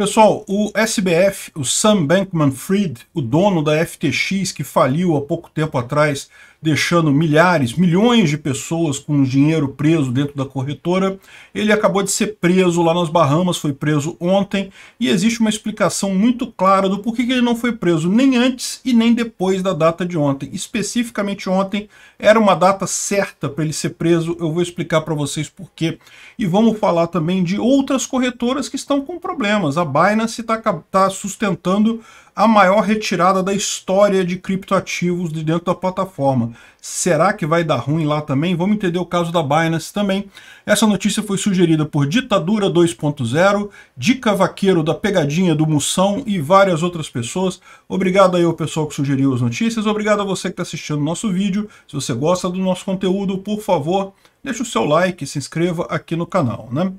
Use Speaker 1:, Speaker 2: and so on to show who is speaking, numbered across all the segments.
Speaker 1: Pessoal, o SBF, o Sam Bankman-Fried, o dono da FTX que faliu há pouco tempo atrás, deixando milhares, milhões de pessoas com dinheiro preso dentro da corretora, ele acabou de ser preso lá nas Bahamas, foi preso ontem, e existe uma explicação muito clara do porquê que ele não foi preso nem antes e nem depois da data de ontem. Especificamente ontem era uma data certa para ele ser preso, eu vou explicar para vocês porquê. E vamos falar também de outras corretoras que estão com problemas. A Binance está tá sustentando a maior retirada da história de criptoativos de dentro da plataforma. Será que vai dar ruim lá também? Vamos entender o caso da Binance também. Essa notícia foi sugerida por Ditadura 2.0, Dica Vaqueiro da Pegadinha do Moção e várias outras pessoas. Obrigado aí ao pessoal que sugeriu as notícias, obrigado a você que está assistindo o nosso vídeo. Se você gosta do nosso conteúdo, por favor, deixe o seu like, se inscreva aqui no canal, né?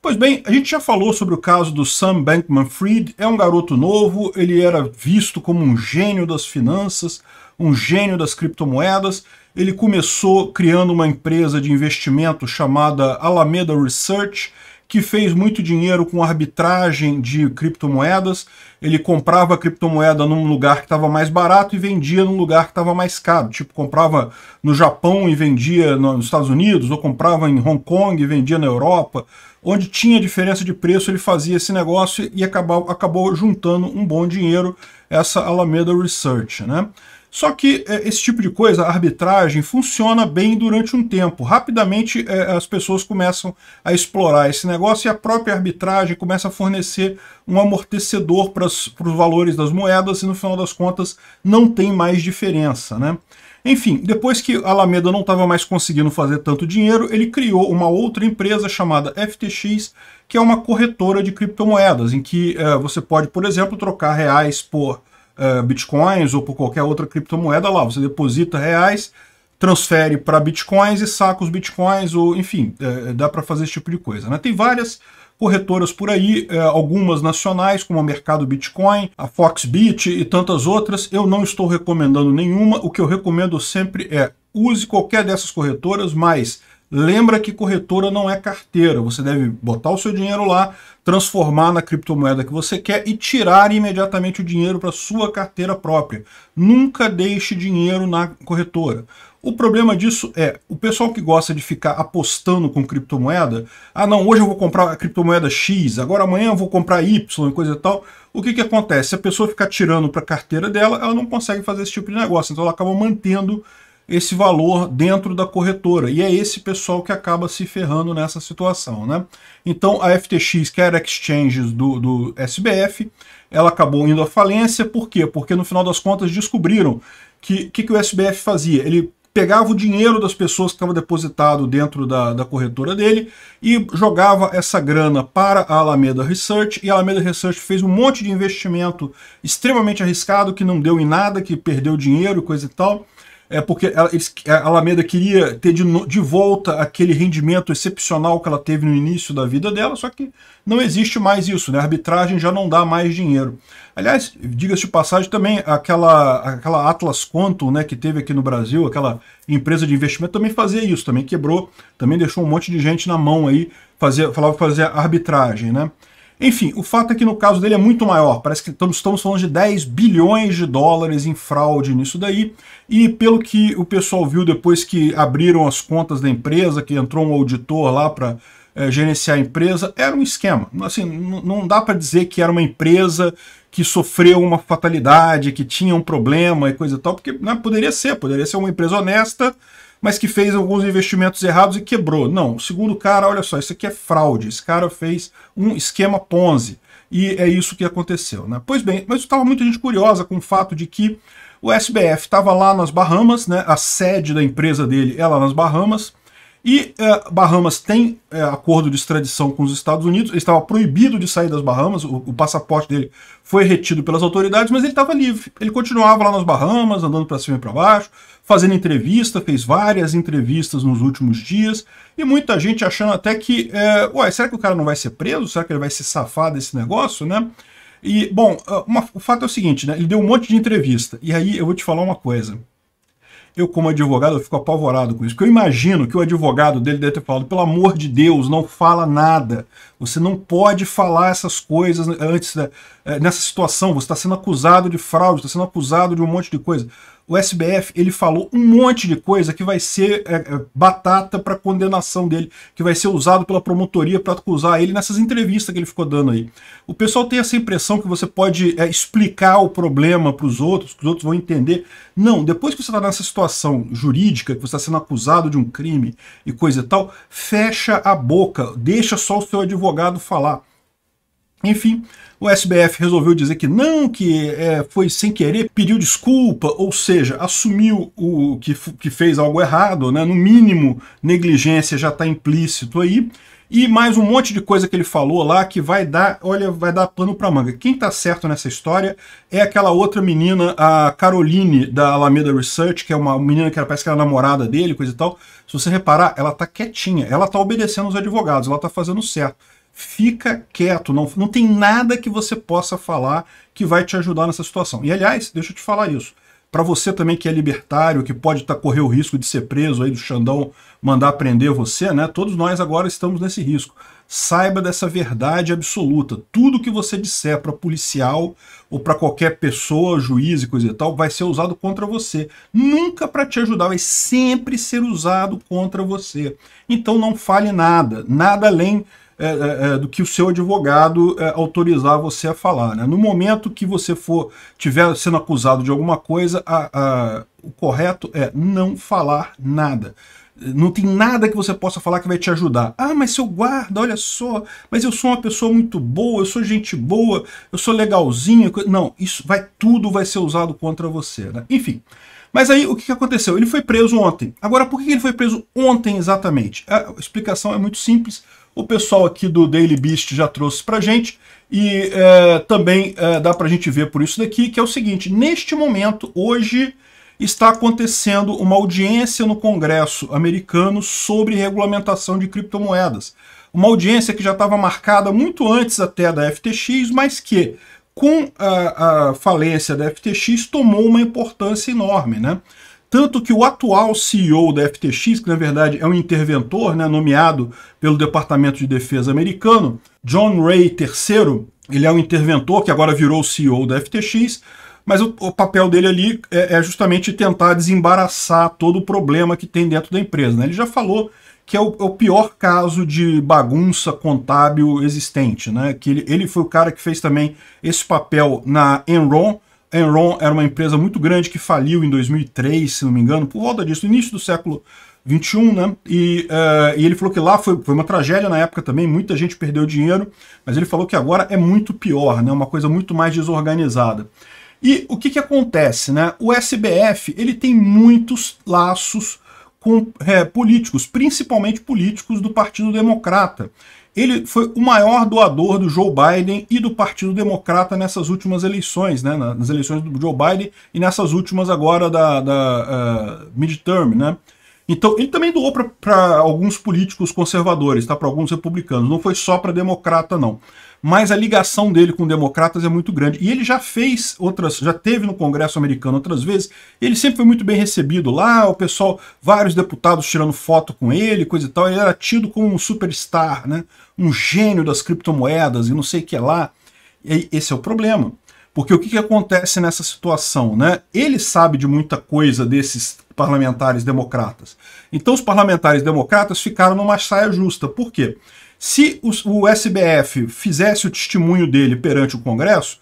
Speaker 1: Pois bem, a gente já falou sobre o caso do Sam Bankman-Fried, é um garoto novo, ele era visto como um gênio das finanças, um gênio das criptomoedas, ele começou criando uma empresa de investimento chamada Alameda Research, que fez muito dinheiro com arbitragem de criptomoedas. Ele comprava a criptomoeda num lugar que estava mais barato e vendia num lugar que estava mais caro. Tipo, comprava no Japão e vendia nos Estados Unidos, ou comprava em Hong Kong e vendia na Europa. Onde tinha diferença de preço, ele fazia esse negócio e acabou, acabou juntando um bom dinheiro, essa Alameda Research, né? Só que é, esse tipo de coisa, a arbitragem, funciona bem durante um tempo. Rapidamente é, as pessoas começam a explorar esse negócio e a própria arbitragem começa a fornecer um amortecedor para os valores das moedas e no final das contas não tem mais diferença. Né? Enfim, depois que Alameda não estava mais conseguindo fazer tanto dinheiro, ele criou uma outra empresa chamada FTX, que é uma corretora de criptomoedas, em que é, você pode, por exemplo, trocar reais por uh, bitcoins ou por qualquer outra criptomoeda lá. Você deposita reais, transfere para bitcoins e saca os bitcoins, ou enfim, uh, dá para fazer esse tipo de coisa. Né? Tem várias corretoras por aí, eh, algumas nacionais, como o Mercado Bitcoin, a Foxbit e tantas outras. Eu não estou recomendando nenhuma. O que eu recomendo sempre é use qualquer dessas corretoras, mas Lembra que corretora não é carteira. Você deve botar o seu dinheiro lá, transformar na criptomoeda que você quer e tirar imediatamente o dinheiro para sua carteira própria. Nunca deixe dinheiro na corretora. O problema disso é, o pessoal que gosta de ficar apostando com criptomoeda, ah não, hoje eu vou comprar a criptomoeda X, agora amanhã eu vou comprar Y, coisa e tal, o que que acontece? Se a pessoa ficar tirando para a carteira dela, ela não consegue fazer esse tipo de negócio, então ela acaba mantendo esse valor dentro da corretora. E é esse pessoal que acaba se ferrando nessa situação. Né? Então a FTX, que era exchanges do, do SBF, ela acabou indo à falência. Por quê? Porque no final das contas descobriram que, que, que o SBF fazia? Ele pegava o dinheiro das pessoas que estavam depositado dentro da, da, corretora dele e jogava essa grana para a Alameda Research, e a Alameda Research fez um monte de investimento extremamente arriscado, que não deu em nada, que perdeu dinheiro, coisa e tal é porque ela, eles, a Alameda queria ter de, de, volta aquele rendimento excepcional que ela teve no início da vida dela, só que não existe mais isso, né? A arbitragem já não dá mais dinheiro. Aliás, diga-se de passagem também, aquela, aquela Atlas Quantum, né, que teve aqui no Brasil, aquela empresa de investimento também fazia isso, também quebrou, também deixou um monte de gente na mão aí, fazia, falava fazer arbitragem, né? Enfim, o fato é que no caso dele é muito maior. Parece que estamos, falando de 10 bilhões de dólares em fraude nisso daí. E pelo que o pessoal viu depois que abriram as contas da empresa, que entrou um auditor lá para é, eh, gerenciar a empresa, era um esquema. Assim, não dá para dizer que era uma empresa que sofreu uma fatalidade, que tinha um problema e coisa e tal, porque não né, poderia ser, poderia ser uma empresa honesta mas que fez alguns investimentos errados e quebrou. Não, o segundo cara, olha só, isso aqui é fraude. Esse cara fez um esquema Ponzi. E é isso que aconteceu. Né? Pois bem, mas estava muita gente curiosa com o fato de que o SBF estava lá nas Bahamas, né? a sede da empresa dele é lá nas Bahamas, e é, Bahamas tem é, acordo de extradição com os Estados Unidos, ele estava proibido de sair das Bahamas, o, o passaporte dele foi retido pelas autoridades, mas ele estava livre. Ele continuava lá nas Bahamas, andando para cima e para baixo, fazendo entrevista, fez várias entrevistas nos últimos dias, e muita gente achando até que, é, eh, ué, será que o cara não vai ser preso? Será que ele vai se safar desse negócio, né? E, bom, uma, o fato é o seguinte, né? Ele deu um monte de entrevista, e aí eu vou te falar uma coisa. Eu, como advogado, eu fico apavorado com isso. Porque eu imagino que o advogado dele deve ter falado, pelo amor de Deus, não fala nada. Você não pode falar essas coisas antes da, eh, nessa situação. Você está sendo acusado de fraude, está sendo acusado de um monte de coisa o SBF ele falou um monte de coisa que vai ser é, é batata para condenação dele, que vai ser usado pela promotoria para acusar ele nessas entrevistas que ele ficou dando aí. O pessoal tem essa impressão que você pode é, explicar o problema para os outros, que os outros vão entender. Não, depois que você está nessa situação jurídica, que você está sendo acusado de um crime e coisa e tal, fecha a boca, deixa só o seu advogado falar. Enfim, o SBF resolveu dizer que não, que é, foi sem querer, pediu desculpa, ou seja, assumiu o que, que fez algo errado, né? no mínimo negligência já está implícito aí, e mais um monte de coisa que ele falou lá que vai dar, olha, vai dar pano para manga. Quem está certo nessa história é aquela outra menina, a Caroline da Alameda Research, que é uma menina que parece que era namorada dele, coisa e tal. Se você reparar, ela está quietinha, ela está obedecendo os advogados, ela está fazendo certo fica quieto, não, não tem nada que você possa falar que vai te ajudar nessa situação. E aliás, deixa eu te falar isso. Para você também que é libertário, que pode tá, correr o risco de ser preso aí do Xandão mandar prender você, né? Todos nós agora estamos nesse risco. Saiba dessa verdade absoluta. Tudo que você disser para policial ou para qualquer pessoa, juiz e coisa e tal, vai ser usado contra você. Nunca para te ajudar, vai sempre ser usado contra você. Então não fale nada, nada além é, é, é, do que o seu advogado é, autorizar você a falar. Né? No momento que você for tiver sendo acusado de alguma coisa, a, a, o correto é não falar nada. Não tem nada que você possa falar que vai te ajudar. Ah, mas seu guarda, olha só, mas eu sou uma pessoa muito boa, eu sou gente boa, eu sou legalzinho. Não, isso vai tudo vai ser usado contra você. Né? Enfim. Mas aí o que aconteceu? Ele foi preso ontem. Agora, por que ele foi preso ontem exatamente? A explicação é muito simples o pessoal aqui do Daily Beast já trouxe para gente e é, também é, dá para a gente ver por isso daqui, que é o seguinte, neste momento, hoje, está acontecendo uma audiência no Congresso americano sobre regulamentação de criptomoedas. Uma audiência que já estava marcada muito antes até da FTX, mas que, com a, a falência da FTX, tomou uma importância enorme, né? Tanto que o atual CEO da FTX, que na verdade é um interventor né, nomeado pelo Departamento de Defesa americano, John Ray III, ele é um interventor que agora virou CEO da FTX, mas o, o papel dele ali é, é, justamente tentar desembaraçar todo o problema que tem dentro da empresa. Né? Ele já falou que é o, é o, pior caso de bagunça contábil existente. Né? Que ele, ele foi o cara que fez também esse papel na Enron, Enron era uma empresa muito grande que faliu em 2003, se não me engano, por volta disso, início do século 21, né? E, uh, e, ele falou que lá foi, foi uma tragédia na época também, muita gente perdeu dinheiro, mas ele falou que agora é muito pior, né? Uma coisa muito mais desorganizada. E o que, que acontece, né? O SBF ele tem muitos laços com é, políticos, principalmente políticos do Partido Democrata. Ele foi o maior doador do Joe Biden e do Partido Democrata nessas últimas eleições, né? nas eleições do Joe Biden e nessas últimas agora da, da uh, midterm, né? Então, ele também doou para alguns políticos conservadores, tá? para alguns republicanos, não foi só para democrata, não mas a ligação dele com democratas é muito grande. E ele já fez outras, já teve no Congresso americano outras vezes, ele sempre foi muito bem recebido lá, o pessoal, vários deputados tirando foto com ele, coisa e tal, ele era tido como um superstar, né? um gênio das criptomoedas e não sei o que é lá. E esse é o problema. Porque o que, que acontece nessa situação? Né? Ele sabe de muita coisa desses parlamentares democratas. Então os parlamentares democratas ficaram numa saia justa. Por quê? Se o SBF fizesse o testemunho dele perante o Congresso,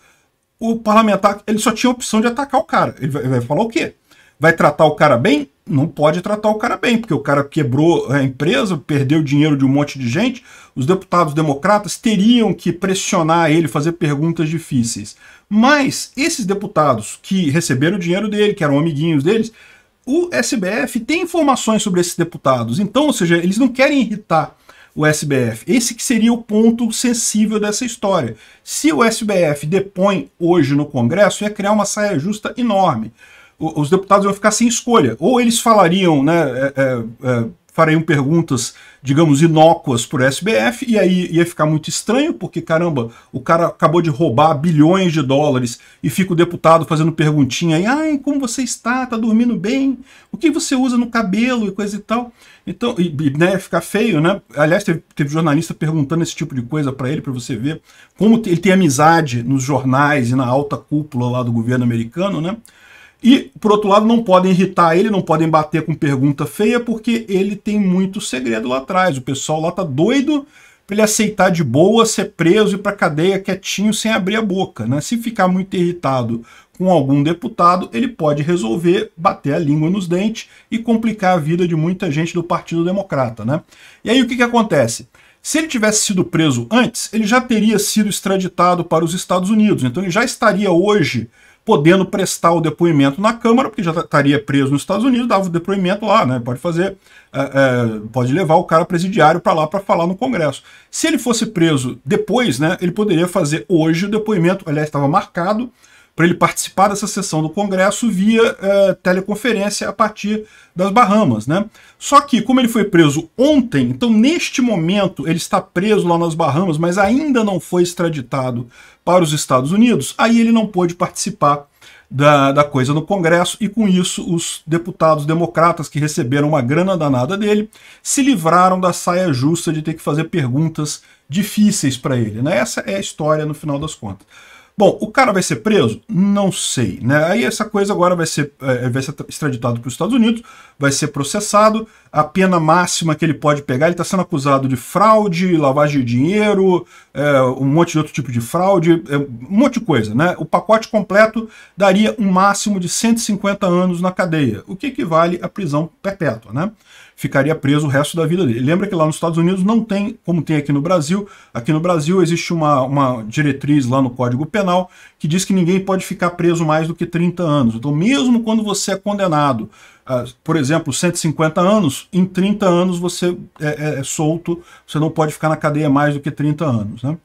Speaker 1: o parlamentar ele só tinha a opção de atacar o cara. Ele vai, vai falar o quê? Vai tratar o cara bem? Não pode tratar o cara bem, porque o cara quebrou a empresa, perdeu o dinheiro de um monte de gente. Os deputados democratas teriam que pressionar ele, fazer perguntas difíceis. Mas esses deputados que receberam o dinheiro dele, que eram amiguinhos deles, o SBF tem informações sobre esses deputados. Então, ou seja, eles não querem irritar o SBF. Esse que seria o ponto sensível dessa história. Se o SBF depõe hoje no Congresso, ia criar uma saia justa enorme. O, os deputados vão ficar sem escolha. Ou eles falariam, né, é, é, é fariam perguntas, digamos, inócuas por SBF, e aí ia ficar muito estranho, porque caramba, o cara acabou de roubar bilhões de dólares e fica o deputado fazendo perguntinha aí, ai, como você está? Tá dormindo bem? O que você usa no cabelo e coisa e tal? Então, e, né, ficar feio, né? Aliás, teve, teve jornalista perguntando esse tipo de coisa para ele, para você ver como ele tem amizade nos jornais e na alta cúpula lá do governo americano, né? E, por outro lado, não podem irritar ele, não podem bater com pergunta feia, porque ele tem muito segredo lá atrás. O pessoal lá tá doido para ele aceitar de boa ser preso e para cadeia quietinho sem abrir a boca. Né? Se ficar muito irritado com algum deputado, ele pode resolver bater a língua nos dentes e complicar a vida de muita gente do Partido Democrata. Né? E aí o que, que acontece? Se ele tivesse sido preso antes, ele já teria sido extraditado para os Estados Unidos. Então ele já estaria hoje podendo prestar o depoimento na Câmara, porque já estaria preso nos Estados Unidos, dava o depoimento lá, né? Pode fazer, é, é, pode levar o cara presidiário para lá para falar no Congresso. Se ele fosse preso depois, né, ele poderia fazer hoje o depoimento, aliás, estava marcado para ele participar dessa sessão do Congresso via é, teleconferência a partir das Bahamas. Né? Só que, como ele foi preso ontem, então neste momento ele está preso lá nas Bahamas, mas ainda não foi extraditado para os Estados Unidos, aí ele não pôde participar da, da, coisa no Congresso, e com isso os deputados democratas que receberam uma grana danada dele se livraram da saia justa de ter que fazer perguntas difíceis para ele. Né? Essa é a história no final das contas. Bom, o cara vai ser preso? Não sei, né? Aí essa coisa agora vai ser, é, é, vai ser extraditado para os Estados Unidos, vai ser processado, a pena máxima que ele pode pegar, ele está sendo acusado de fraude, lavagem de dinheiro, é, um monte de outro tipo de fraude, é, um monte de coisa, né? O pacote completo daria um máximo de 150 anos na cadeia, o que equivale à prisão perpétua, né? ficaria preso o resto da vida dele. Lembra que lá nos Estados Unidos não tem, como tem aqui no Brasil, aqui no Brasil existe uma, uma diretriz lá no Código Penal que diz que ninguém pode ficar preso mais do que 30 anos. Então, mesmo quando você é condenado, a, ah, por exemplo, 150 anos, em 30 anos você é, é, é solto, você não pode ficar na cadeia mais do que 30 anos. Né?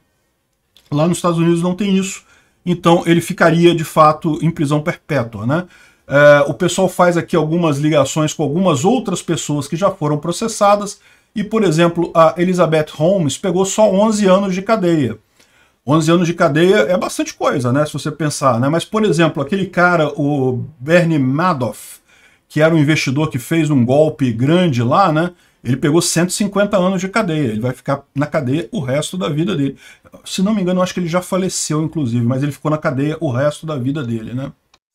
Speaker 1: Lá nos Estados Unidos não tem isso. Então ele ficaria de fato em prisão perpétua, né? Eh, o pessoal faz aqui algumas ligações com algumas outras pessoas que já foram processadas. E, por exemplo, a Elizabeth Holmes pegou só 11 anos de cadeia. 11 anos de cadeia é bastante coisa, né? Se você pensar, né? Mas, por exemplo, aquele cara, o Bernie Madoff, que era um investidor que fez um golpe grande lá, né? Ele pegou 150 anos de cadeia. Ele vai ficar na cadeia o resto da vida dele. Se não me engano, eu acho que ele já faleceu, inclusive, mas ele ficou na cadeia o resto da vida dele, né?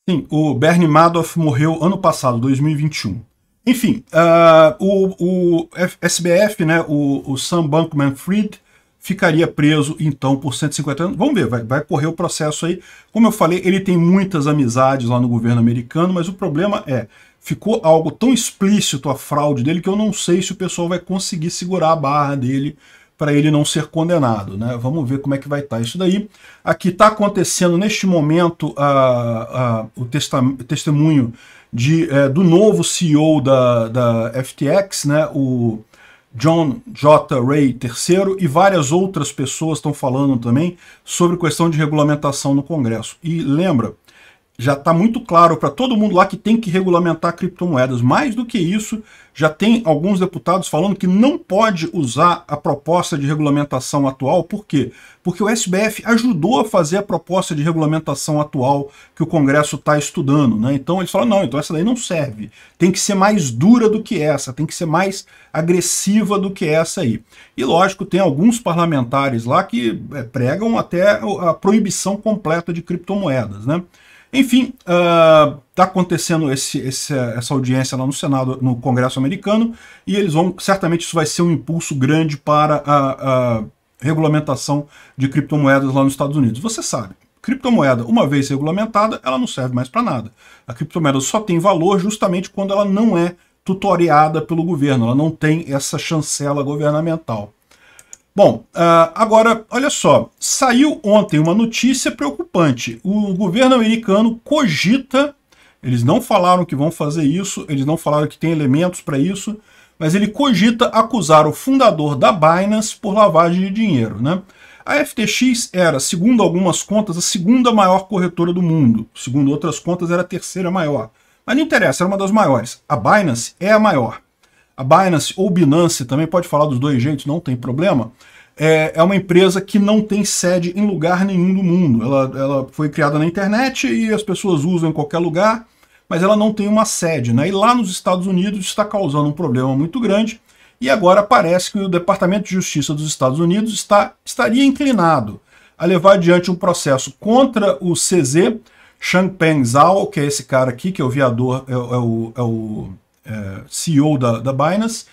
Speaker 1: Sim, o Bernie Madoff morreu ano passado, 2021. Enfim, uh, o, o SBF, né, o, o Sam Bankman-Fried, ficaria preso então por 150 anos. Vamos ver, vai, vai, correr o processo aí. Como eu falei, ele tem muitas amizades lá no governo americano, mas o problema é, ficou algo tão explícito a fraude dele que eu não sei se o pessoal vai conseguir segurar a barra dele para ele não ser condenado. Né? Vamos ver como é que vai estar tá. isso daí. Aqui está acontecendo neste momento a, ah, a, ah, o testemunho de, é, do novo CEO da, da FTX, né? o John J. Ray III, e várias outras pessoas estão falando também sobre questão de regulamentação no Congresso. E lembra, já está muito claro para todo mundo lá que tem que regulamentar criptomoedas. Mais do que isso, já tem alguns deputados falando que não pode usar a proposta de regulamentação atual. Por quê? Porque o SBF ajudou a fazer a proposta de regulamentação atual que o Congresso está estudando. Né? Então eles falam, não, então essa daí não serve. Tem que ser mais dura do que essa, tem que ser mais agressiva do que essa aí. E lógico, tem alguns parlamentares lá que é, pregam até a proibição completa de criptomoedas. Né? Enfim, está ah, uh, acontecendo esse, esse, essa audiência lá no Senado, no Congresso americano, e eles vão, certamente isso vai ser um impulso grande para a, a regulamentação de criptomoedas lá nos Estados Unidos. Você sabe, criptomoeda, uma vez regulamentada, ela não serve mais para nada. A criptomoeda só tem valor justamente quando ela não é tutoriada pelo governo, ela não tem essa chancela governamental. Bom, ah, agora, olha só, saiu ontem uma notícia preocupante. O governo americano cogita, eles não falaram que vão fazer isso, eles não falaram que tem elementos para isso, mas ele cogita acusar o fundador da Binance por lavagem de dinheiro, né? A FTX era, segundo algumas contas, a segunda maior corretora do mundo. Segundo outras contas, era a terceira maior. Mas não interessa, era uma das maiores. A Binance é a maior a Binance ou Binance, também pode falar dos dois jeitos, não tem problema, é, é, uma empresa que não tem sede em lugar nenhum do mundo. Ela, ela foi criada na internet e as pessoas usam em qualquer lugar, mas ela não tem uma sede. Né? E lá nos Estados Unidos está causando um problema muito grande. E agora parece que o Departamento de Justiça dos Estados Unidos está, estaria inclinado a levar adiante um processo contra o CZ Changpeng Zhao, que é esse cara aqui, que é o viador, é, é o, é o é, CEO da, da Binance,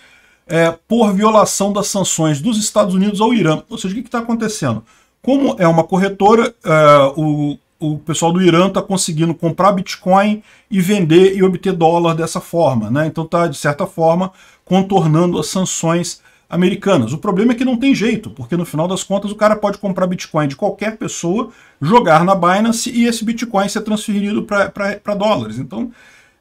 Speaker 1: é, por violação das sanções dos Estados Unidos ao Irã. Ou seja, o que está acontecendo? Como é uma corretora, é, o, o pessoal do Irã está conseguindo comprar Bitcoin e vender e obter dólar dessa forma. Né? Então está, de certa forma, contornando as sanções americanas. O problema é que não tem jeito, porque no final das contas o cara pode comprar Bitcoin de qualquer pessoa, jogar na Binance e esse Bitcoin ser transferido para dólares. Então,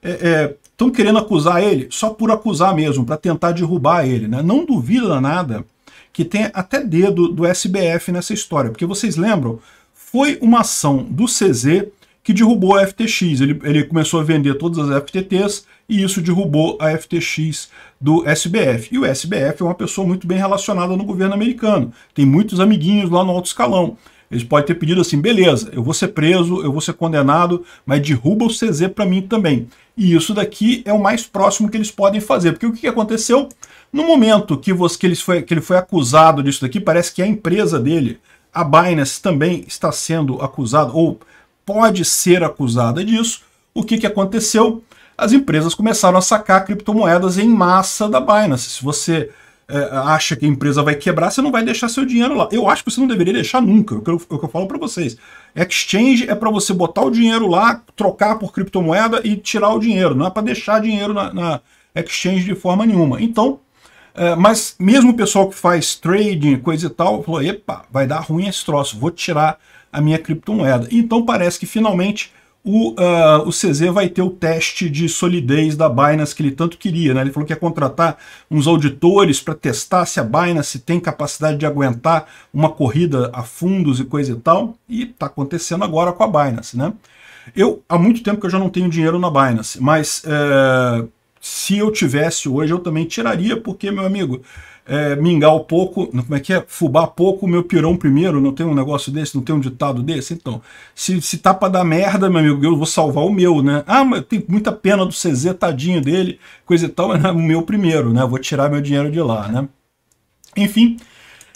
Speaker 1: é, é, Estão querendo acusar ele só por acusar mesmo, para tentar derrubar ele. Né? Não duvida nada que tem até dedo do SBF nessa história, porque vocês lembram, foi uma ação do CZ que derrubou a FTX. Ele, ele começou a vender todas as FTTs e isso derrubou a FTX do SBF. E o SBF é uma pessoa muito bem relacionada no governo americano. Tem muitos amiguinhos lá no alto escalão. Eles podem ter pedido assim, beleza, eu vou ser preso, eu vou ser condenado, mas derruba o CZ para mim também. E isso daqui é o mais próximo que eles podem fazer, porque o que aconteceu? No momento que, você, que, ele foi, que ele foi acusado disso daqui, parece que a empresa dele, a Binance, também está sendo acusada, ou pode ser acusada disso. O que, que aconteceu? As empresas começaram a sacar criptomoedas em massa da Binance. Se você é, acha que a empresa vai quebrar, você não vai deixar seu dinheiro lá. Eu acho que você não deveria deixar nunca, é o que eu, é o que eu falo para vocês. Exchange é para você botar o dinheiro lá, trocar por criptomoeda e tirar o dinheiro, não é para deixar dinheiro na, na, exchange de forma nenhuma. Então, é, mas mesmo o pessoal que faz trading, coisa e tal, falou, epa, vai dar ruim esse troço, vou tirar a minha criptomoeda. Então parece que finalmente o, uh, o CZ vai ter o teste de solidez da Binance que ele tanto queria. Né? Ele falou que ia contratar uns auditores para testar se a Binance tem capacidade de aguentar uma corrida a fundos e coisa e tal. E está acontecendo agora com a Binance. Né? Eu, há muito tempo que eu já não tenho dinheiro na Binance, mas uh, se eu tivesse hoje, eu também tiraria, porque, meu amigo, é, um pouco, como é que é? Fubá pouco, meu pirão primeiro, não tem um negócio desse, não tem um ditado desse? Então, se, se tá pra dar merda, meu amigo, eu vou salvar o meu, né? Ah, mas tem muita pena do CZ, tadinho dele, coisa e tal, mas é o meu primeiro, né? Vou tirar meu dinheiro de lá, né? Enfim,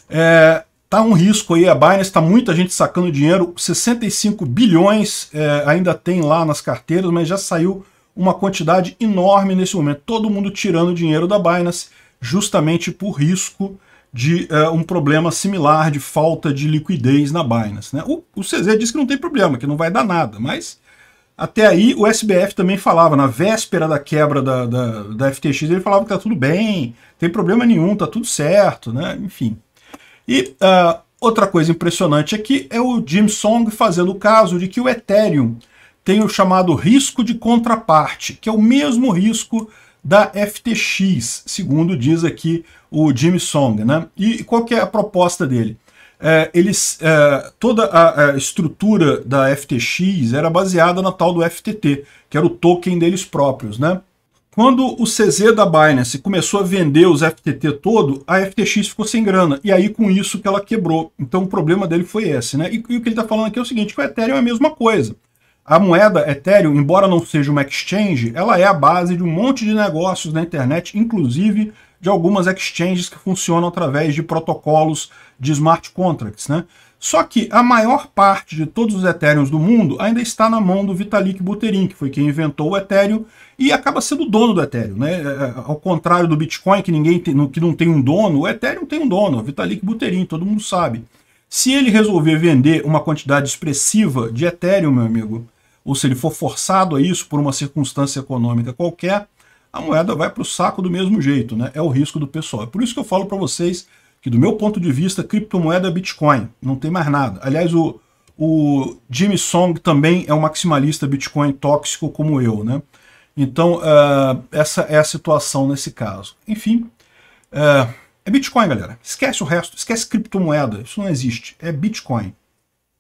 Speaker 1: é, tá um risco aí, a Binance tá muita gente sacando dinheiro, 65 bilhões é, ainda tem lá nas carteiras, mas já saiu uma quantidade enorme nesse momento, todo mundo tirando dinheiro da Binance, justamente por risco de uh, um problema similar de falta de liquidez na Binance. Né? O, o CZ disse que não tem problema, que não vai dar nada, mas até aí o SBF também falava, na véspera da quebra da, da, da FTX, ele falava que tá tudo bem, tem problema nenhum, tá tudo certo, né? enfim. E uh, outra coisa impressionante aqui é o Jim Song fazendo o caso de que o Ethereum tem o chamado risco de contraparte, que é o mesmo risco da FTX, segundo diz aqui o Jimmy Song. Né? E qual que é a proposta dele? É, eles, é, toda a, a, estrutura da FTX era baseada na tal do FTT, que era o token deles próprios. Né? Quando o CZ da Binance começou a vender os FTT todo, a FTX ficou sem grana, e aí com isso que ela quebrou. Então o problema dele foi esse. Né? E, e o que ele está falando aqui é o seguinte, o Ethereum é a mesma coisa. A moeda Ethereum, embora não seja uma exchange, ela é a base de um monte de negócios na internet, inclusive de algumas exchanges que funcionam através de protocolos de smart contracts. Né? Só que a maior parte de todos os Ethereums do mundo ainda está na mão do Vitalik Buterin, que foi quem inventou o Ethereum e acaba sendo o dono do Ethereum. Né? É, é, ao contrário do Bitcoin, que ninguém tem, que não tem um dono, o Ethereum tem um dono, o Vitalik Buterin, todo mundo sabe. Se ele resolver vender uma quantidade expressiva de Ethereum, meu amigo, ou se ele for forçado a isso por uma circunstância econômica qualquer, a moeda vai para o saco do mesmo jeito, né? É o risco do pessoal. É por isso que eu falo para vocês que, do meu ponto de vista, criptomoeda é Bitcoin, não tem mais nada. Aliás, o, o Jimmy Song também é um maximalista Bitcoin tóxico como eu, né? Então, uh, essa é a situação nesse caso. Enfim, uh, é Bitcoin, galera. Esquece o resto, esquece criptomoeda, isso não existe, é Bitcoin.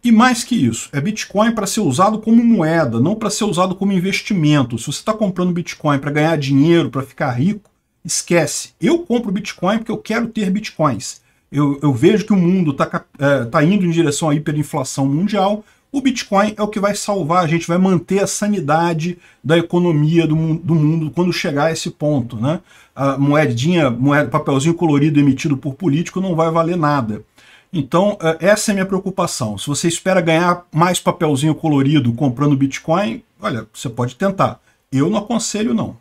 Speaker 1: E mais que isso, é Bitcoin para ser usado como moeda, não para ser usado como investimento. Se você está comprando Bitcoin para ganhar dinheiro, para ficar rico, esquece. Eu compro Bitcoin porque eu quero ter Bitcoins. Eu, eu vejo que o mundo está é, tá indo em direção à hiperinflação mundial. O Bitcoin é o que vai salvar a gente, vai manter a sanidade da economia do, do mundo quando chegar a esse ponto. Né? A moedinha, moeda, papelzinho colorido emitido por político não vai valer nada. Então, é, essa é a minha preocupação. Se você espera ganhar mais papelzinho colorido comprando Bitcoin, olha, você pode tentar. Eu não aconselho, não.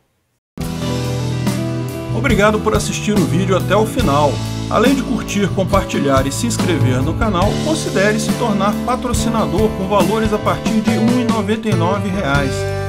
Speaker 1: Obrigado por assistir o vídeo até o final. Além de curtir, compartilhar e se inscrever no canal, considere se tornar patrocinador com valores a partir de R$ 1,99